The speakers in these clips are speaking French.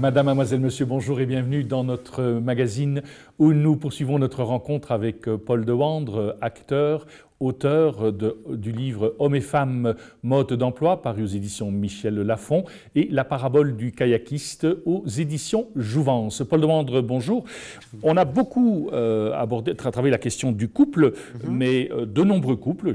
Madame, mademoiselle, monsieur, bonjour et bienvenue dans notre magazine où nous poursuivons notre rencontre avec euh, Paul Dewandre, acteur, auteur du livre Hommes et femmes, mode d'emploi, paru aux éditions Michel Lafon, et La parabole du kayakiste aux éditions Jouvence. Paul de Wandre, bonjour. On a beaucoup euh, abordé, travaillé la question du couple, mhm. mais euh, de nombreux couples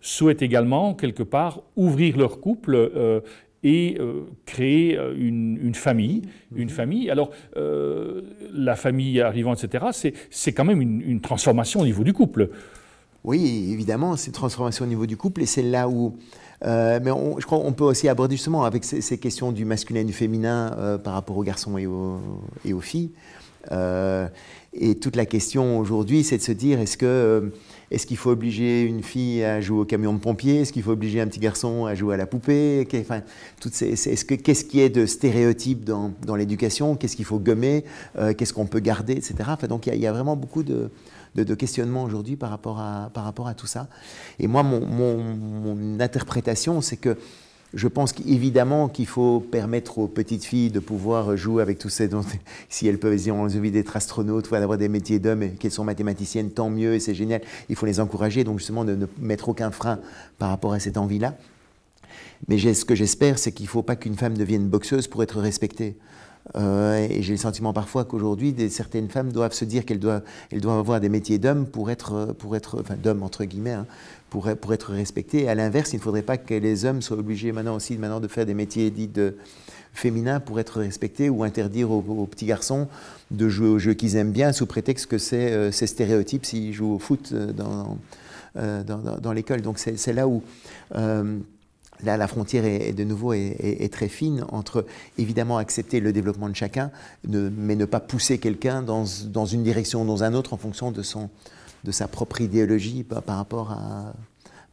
souhaitent également, quelque part, ouvrir leur couple et euh, créer euh, une, famille. Une mhm. famille. Alors, euh, la famille arrivant, etc., c'est quand même une, transformation au niveau du couple. Oui, évidemment, c'est une transformation au niveau du couple, et c'est là où mais je crois qu'on peut aussi aborder justement avec ces, questions du masculin et du féminin par rapport aux garçons et aux, filles. et toute la question aujourd'hui, c'est de se dire est-ce que est-ce qu'il faut obliger une fille à jouer au camion de pompier Est-ce qu'il faut obliger un petit garçon à jouer à la poupée enfin, Qu'est-ce qui est de stéréotype dans, dans l'éducation Qu'est-ce qu'il faut gommer euh, Qu'est-ce qu'on peut garder etc. Enfin, donc il y, a vraiment beaucoup de, de, questionnements aujourd'hui par, par, rapport à tout ça. Et moi, mon, mon interprétation, c'est que je pense qu'évidemment évidemment qu'il faut permettre aux petites filles de pouvoir jouer avec tout ça. si elles peuvent dire, on envie d'être astronautes, d'avoir des métiers d'hommes et qu'elles sont mathématiciennes, tant mieux, c'est génial. Il faut les encourager, donc justement, de ne mettre aucun frein par rapport à cette envie-là. Mais ce que j'espère, c'est qu'il ne faut pas qu'une femme devienne boxeuse pour être respectée et j'ai le sentiment parfois qu'aujourd'hui, certaines femmes doivent se dire qu'elles doivent, elles doivent avoir des métiers d'hommes pour être, pour être enfin d'hommes entre guillemets, hein, pour, pour être respectées. Et à l'inverse, il ne faudrait pas que les hommes soient obligés maintenant aussi maintenant de faire des métiers dits de, féminins pour être respectés ou interdire aux, petits garçons de jouer aux jeux qu'ils aiment bien sous prétexte que c'est euh, stéréotype s'ils jouent au foot euh, euh, dans, dans, l'école. Donc c'est là où... Là, la frontière est, de nouveau est, très fine entre évidemment accepter le développement de chacun, mais ne pas pousser quelqu'un dans, dans, une direction ou dans un autre en fonction de, son, de sa propre idéologie par, rapport, à,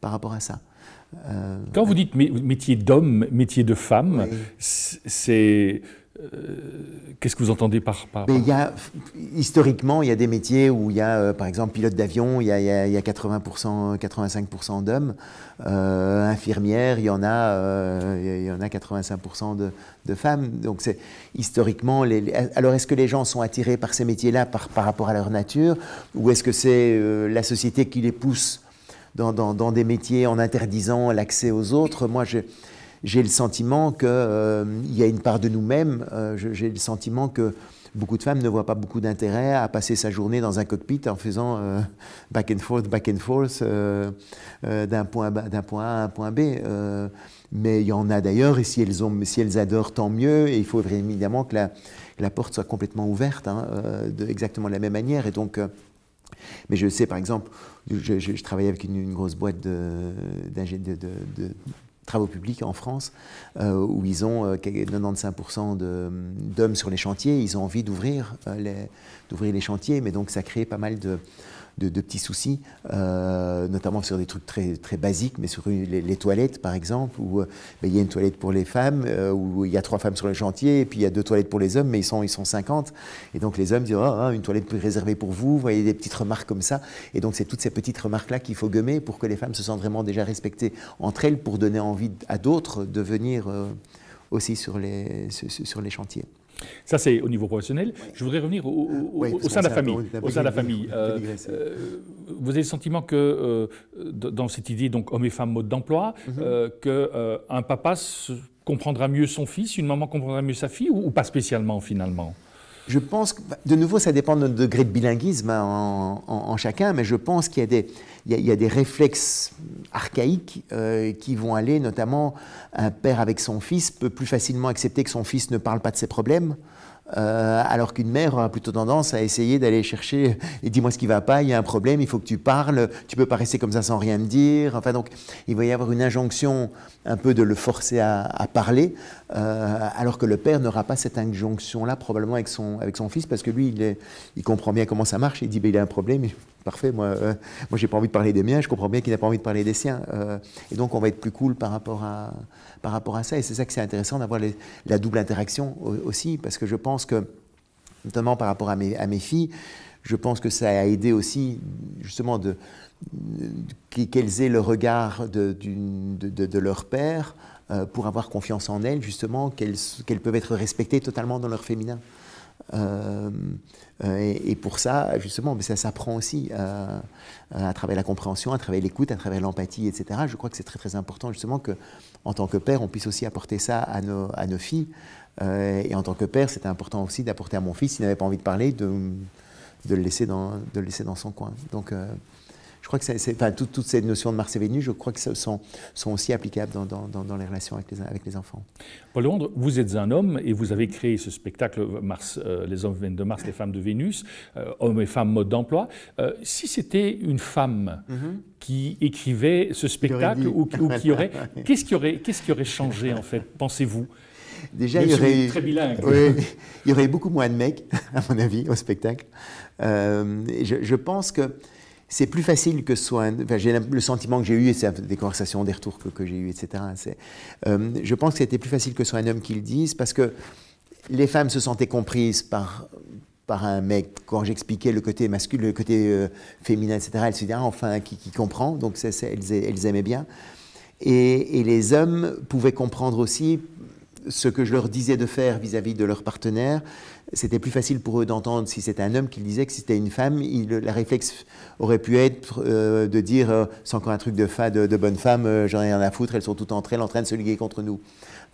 par rapport à ça. Euh, Quand vous dites métier d'homme, métier de femme, c'est euh, qu'est-ce que vous entendez par... par, y a, historiquement, il y a des métiers où il y a, euh, par exemple, pilote d'avion, il y a, y a 80%, 85% d'hommes. Euh, infirmière, il y en a, il y en a 85% de, de, femmes. Donc, c'est historiquement... Les, alors, est-ce que les gens sont attirés par ces métiers-là par, par, rapport à leur nature Ou est-ce que c'est la société qui les pousse dans, dans, dans, des métiers en interdisant l'accès aux autres Moi, je j'ai le sentiment qu'il euh, il y a une part de nous-mêmes. Euh, j'ai le sentiment que beaucoup de femmes ne voient pas beaucoup d'intérêt à passer sa journée dans un cockpit en faisant euh, back and forth, back and forth d'un point, point, A à un point B. mais il y en a d'ailleurs, et si elles, ont, elles adorent, tant mieux. Et il faut évidemment que la, porte soit complètement ouverte, hein, de, exactement de la même manière. Et donc, mais je sais, par exemple, je, travaillais avec une, grosse boîte de, travaux publics en France, euh, où ils ont 95% euh, d'hommes sur les chantiers, ils ont envie euh, d'ouvrir les chantiers, mais donc ça crée pas mal de, de, petits soucis, euh, notamment sur des trucs très, basiques, mais sur les, toilettes par exemple, où euh, ben, il y a une toilette pour les femmes, euh, où il y a trois femmes sur le chantier, et puis il y a deux toilettes pour les hommes, mais ils sont, ils sont 50. Et donc les hommes disent oh, oh une toilette réservée pour vous, vous voyez des petites remarques comme ça. Et donc c'est toutes ces petites remarques-là qu'il faut gommer pour que les femmes se sentent vraiment déjà respectées entre elles pour donner envie à d'autres de venir aussi sur les chantiers. Ça, c'est au niveau professionnel. Je voudrais revenir au, sein de la famille. Au sein de la famille. Euh, euh, vous avez le sentiment que euh, dans cette idée, donc hommes et femme mode d'emploi, mhm. qu'un papa comprendra mieux son fils, une maman comprendra mieux sa fille, ou pas spécialement finalement je pense, que, bah, de nouveau, ça dépend de notre degré de bilinguisme hein, en, chacun, mais je pense qu'il y a des, réflexes archaïques euh, qui vont aller, notamment un père avec son fils peut plus facilement accepter que son fils ne parle pas de ses problèmes euh, alors qu'une mère aura plutôt tendance à essayer d'aller chercher et dis-moi ce qui va pas, il y a un problème, il faut que tu parles, tu peux pas rester comme ça sans rien me dire. Enfin donc, il va y avoir une injonction un peu de le forcer à, parler, euh, alors que le père n'aura pas cette injonction-là probablement avec son, avec son fils parce que lui, il, comprend bien comment ça marche, il dit ben, il a un problème, parfait. Moi, je euh, moi j'ai pas envie de parler des miens, je comprends bien qu'il n'a pas envie de parler des siens. Euh, et donc, on va être plus cool par rapport à, par rapport à ça. Et c'est ça que c'est intéressant d'avoir la double interaction aussi, parce que je pense que, notamment par rapport à mes, à mes filles, je pense que ça a aidé aussi, justement, de, qu'elles aient le regard de, de, leur père euh, pour avoir confiance en elles, justement, qu'elles peuvent être respectées totalement dans leur féminin. Euh, euh, et, pour ça, justement, mais ça s'apprend aussi euh, à travers la compréhension, à travers l'écoute, à travers l'empathie, etc. Je crois que c'est très très important justement que, en tant que père, on puisse aussi apporter ça à nos, à nos filles. et en tant que père, c'était important aussi d'apporter à mon fils, s'il n'avait pas envie de parler, de, de, le laisser dans, de le laisser dans son coin. Donc je crois que c'est, toutes ces notions de Mars et Vénus, je crois que sont, sont aussi applicables dans, les relations avec les, avec les enfants. Paul Londres, vous êtes un homme et vous avez créé ce spectacle Mars, euh, Les hommes viennent de Mars, les femmes de Vénus, euh, hommes et femmes mode d'emploi. Euh, si c'était une femme mhm. qui écrivait ce spectacle ou, qui aurait, qu'est-ce qui aurait, qu'est-ce aurait changé en fait, pensez-vous Déjà, il y, aurait, très il y aurait beaucoup moins de mecs, à mon avis, au spectacle. je, pense que c'est plus facile que ce soit. Un, enfin, j'ai le sentiment que j'ai eu, et c'est des conversations, des retours que, j'ai eu, etc. Hein, euh, je pense que c'était plus facile que ce soit un homme qui le dise parce que les femmes se sentaient comprises par, par un mec. Quand j'expliquais le côté masculin, le côté euh, féminin, etc., elles se disaient ah, enfin qui, comprend. Donc elles, elles, aimaient bien. Et, et les hommes pouvaient comprendre aussi ce que je leur disais de faire vis-à-vis de leur partenaire, c'était plus facile pour eux d'entendre si c'était un homme qui le disait que si c'était une femme, la réflexe aurait pu être euh, de dire euh, sans c'est encore un truc de, fa, de, bonne femme, euh, j'en ai rien à foutre, elles sont toutes entre elles en train de se liguer contre nous.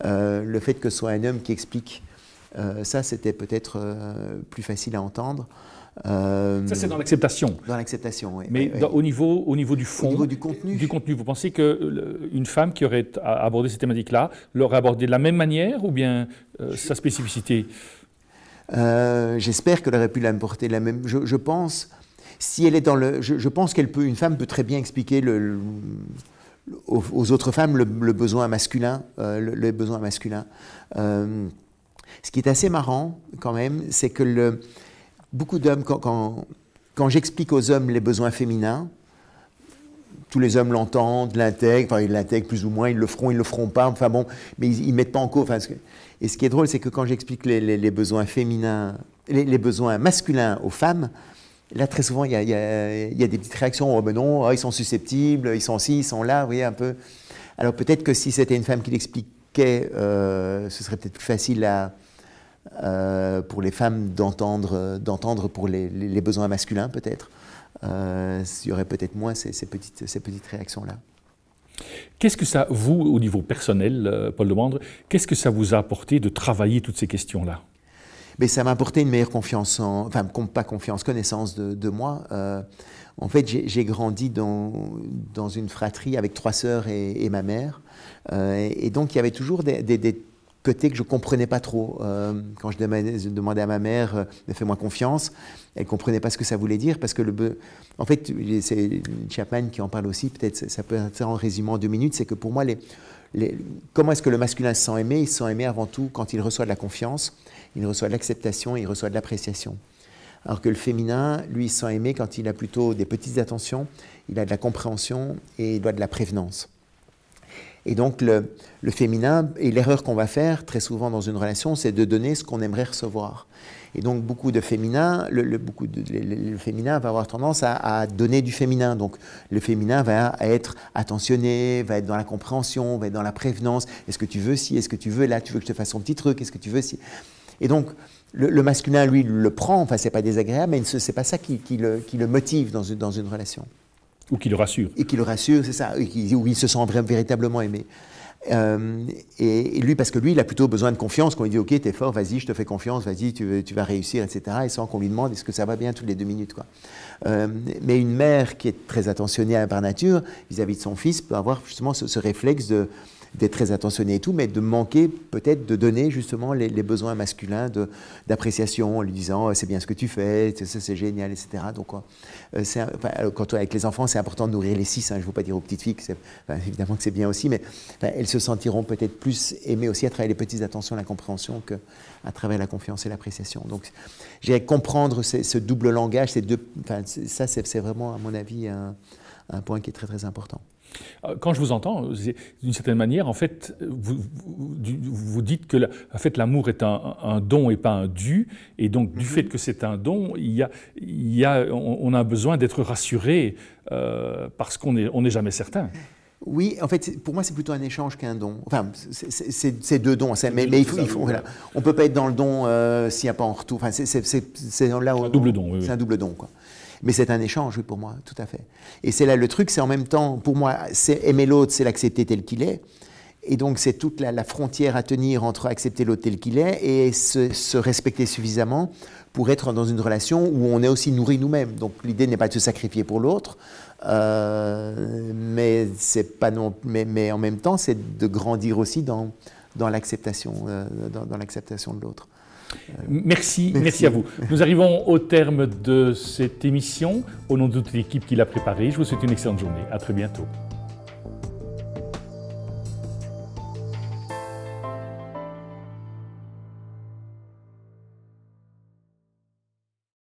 le fait que ce soit un homme qui explique ça, c'était peut-être plus facile à entendre. Euh, Ça, c'est dans l'acceptation. Dans l'acceptation, oui. Mais Au, niveau, au niveau du fond. Au niveau du contenu. Du contenu. Vous pensez qu'une euh, femme qui aurait abordé ces thématiques-là l'aurait abordée de la même manière ou bien euh, sa spécificité J'espère qu'elle aurait pu l'importer la même. Je, je, pense. Si elle est dans le, je, pense qu'elle peut, une femme peut très bien expliquer le, aux, autres femmes le, besoin masculin, le, besoin masculin. ce qui est assez marrant quand même, c'est que le, beaucoup d'hommes, quand, quand, j'explique aux hommes les besoins féminins, tous les hommes l'entendent, l'intègrent, enfin ils l'intègrent plus ou moins, ils le feront, ils le feront pas, enfin bon, mais ils, ne mettent pas en cause. Enfin, et ce qui est drôle, c'est que quand j'explique les, besoins féminins, les, besoins masculins aux femmes, là très souvent il y, y a, des petites réactions, oh ben non, ah, ils sont susceptibles, ils sont ci, ils sont là, vous voyez un peu. Alors peut-être que si c'était une femme qui l'expliquait, euh, ce serait peut-être plus facile à, euh, pour les femmes d'entendre, d'entendre pour les, besoins masculins peut-être. Euh, il y aurait peut-être moins ces, petites, ces petites réactions-là. Qu'est-ce que ça, vous, au niveau personnel, euh, Paul Demandre, qu'est-ce que ça vous a apporté de travailler toutes ces questions-là mais ça m'a apporté une meilleure confiance, en, enfin pas confiance, connaissance de, moi. en fait, j'ai grandi dans, dans une fratrie avec trois sœurs et, ma mère. et, donc, il y avait toujours des côté que je ne comprenais pas trop. Euh, quand je demandais à ma mère, de euh, fais moins confiance, elle ne comprenait pas ce que ça voulait dire parce que le, en fait, c'est Chapman qui en parle aussi. Peut-être ça peut être en résumant en deux minutes, c'est que pour moi, les, comment est-ce que le masculin se sent aimé Il se sent aimé avant tout quand il reçoit de la confiance, il reçoit de l'acceptation, il reçoit de l'appréciation. Alors que le féminin, lui, il se sent aimé quand il a plutôt des petites attentions, il a de la compréhension et il doit de la prévenance. Et donc le, féminin, et l'erreur qu'on va faire très souvent dans une relation, c'est de donner ce qu'on aimerait recevoir. Et donc beaucoup de féminins, le, féminin va avoir tendance à, donner du féminin. Donc le féminin va être attentionné, va être dans la compréhension, va être dans la prévenance. Est-ce que tu veux si, est-ce que tu veux là, tu veux que je te fasse son petit truc, est-ce que tu veux si. Et donc le, masculin, lui, le prend. Enfin, c'est pas désagréable, mais c'est pas ça qui, le, motive dans une relation. Ou qui le rassure. Et qui le rassure, c'est ça, ou où il se sent véritablement aimé. Euh, et, lui, parce que lui, il a plutôt besoin de confiance, qu'on il dit Ok, t'es fort, vas-y, je te fais confiance, vas-y, tu, vas réussir, etc. Et sans qu'on lui demande Est-ce que ça va bien toutes les deux minutes quoi. Euh, mais une mère qui est très attentionnée par nature vis-à-vis de son fils peut avoir justement ce réflexe de d'être très attentionné et tout, mais de manquer peut-être de donner justement les, besoins masculins d'appréciation en lui disant euh, c'est bien ce que tu fais, ça c'est génial, etc. Donc euh, euh, quand on est avec les enfants, c'est important de nourrir les six. Hein, je ne veux pas dire aux petites filles, que évidemment que c'est bien aussi, mais elles se sentiront peut-être plus aimées aussi à travers les petites attentions, la compréhension, qu'à travers la confiance et l'appréciation. Donc j'ai comprendre ce double langage, ces deux, ça c'est vraiment à mon avis un point qui est très très important. Euh, quand je vous entends, d'une certaine manière, en fait, vous, dites que en fait, l'amour est un, don et pas un dû, et donc du mhm. fait que c'est un don, il y a, il y a, on, a besoin d'être rassuré euh, parce qu'on n'est on jamais certain. Oui, en fait, pour moi, c'est plutôt un échange qu'un don. Enfin, c'est deux dons. Mais, mais il faut, on peut pas être dans le don euh, s'il n'y a pas en retour. Enfin, c'est là double don. oui. C'est un double don, quoi. Mais c'est un échange, oui, pour moi, tout à fait. Et c'est là le truc, c'est en même temps, pour moi, c'est aimer l'autre, c'est l'accepter tel qu'il est. Et donc, c'est toute la, frontière à tenir entre accepter l'autre tel qu'il est et se, respecter suffisamment pour être dans une relation où on est aussi nourri nous-mêmes. Donc, l'idée n'est pas de se sacrifier pour l'autre, euh, mais, pas non, mais en même temps, c'est de grandir aussi dans, dans l'acceptation euh, dans, l'acceptation de l'autre. Euh, merci, merci, merci, à vous. Nous arrivons au terme de cette émission. Au nom de toute l'équipe qui l'a préparée, je vous souhaite une excellente journée. À très bientôt.